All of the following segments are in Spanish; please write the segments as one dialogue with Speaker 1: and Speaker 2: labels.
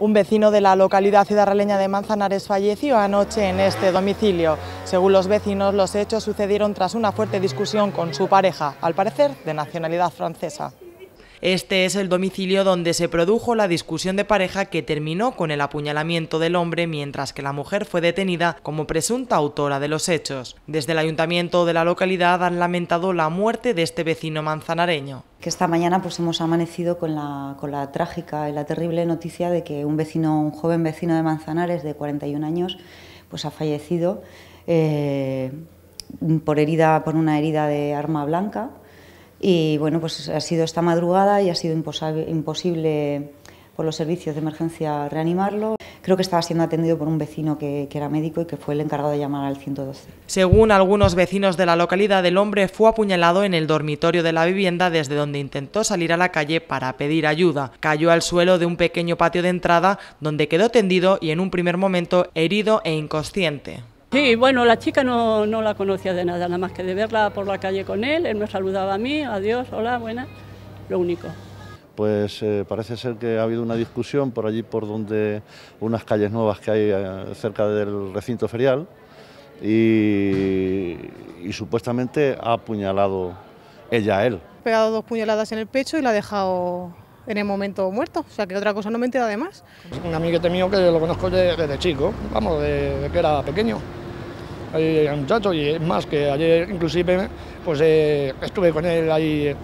Speaker 1: Un vecino de la localidad ciudadraleña de Manzanares falleció anoche en este domicilio. Según los vecinos, los hechos sucedieron tras una fuerte discusión con su pareja, al parecer de nacionalidad francesa. Este es el domicilio donde se produjo la discusión de pareja que terminó con el apuñalamiento del hombre mientras que la mujer fue detenida como presunta autora de los hechos. Desde el ayuntamiento de la localidad han lamentado la muerte de este vecino manzanareño.
Speaker 2: Que esta mañana pues hemos amanecido con la, con la trágica y la terrible noticia de que un vecino, un joven vecino de Manzanares de 41 años, pues ha fallecido eh, por, por una herida de arma blanca y bueno, pues ha sido esta madrugada y ha sido imposible por los servicios de emergencia reanimarlo. Creo que estaba siendo atendido por un vecino que, era médico y que fue el encargado de llamar al 112.
Speaker 1: Según algunos vecinos de la localidad, el hombre fue apuñalado en el dormitorio de la vivienda desde donde intentó salir a la calle para pedir ayuda. Cayó al suelo de un pequeño patio de entrada donde quedó tendido y en un primer momento herido e inconsciente. Sí, bueno, la chica no, la conocía de nada, nada más que de verla por la calle con él, él me saludaba a mí, adiós, hola, buena, lo único
Speaker 3: pues eh, parece ser que ha habido una discusión por allí por donde unas calles nuevas que hay eh, cerca del recinto ferial y, supuestamente ha apuñalado ella a él.
Speaker 1: Ha pegado dos puñaladas en el pecho y la ha dejado en el momento muerto, o sea que otra cosa no me entera de más.
Speaker 3: Un amiguete mío que lo conozco desde, desde chico, vamos, desde que era pequeño muchacho y es más que ayer inclusive pues eh, estuve con él ahí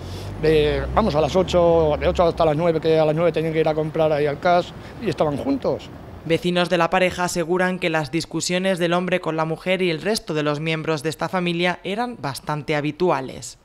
Speaker 3: de, vamos a las 8, de 8 hasta las 9, que a las 9 tenían que ir a comprar ahí al CAS y estaban juntos.
Speaker 1: Vecinos de la pareja aseguran que las discusiones del hombre con la mujer y el resto de los miembros de esta familia eran bastante habituales.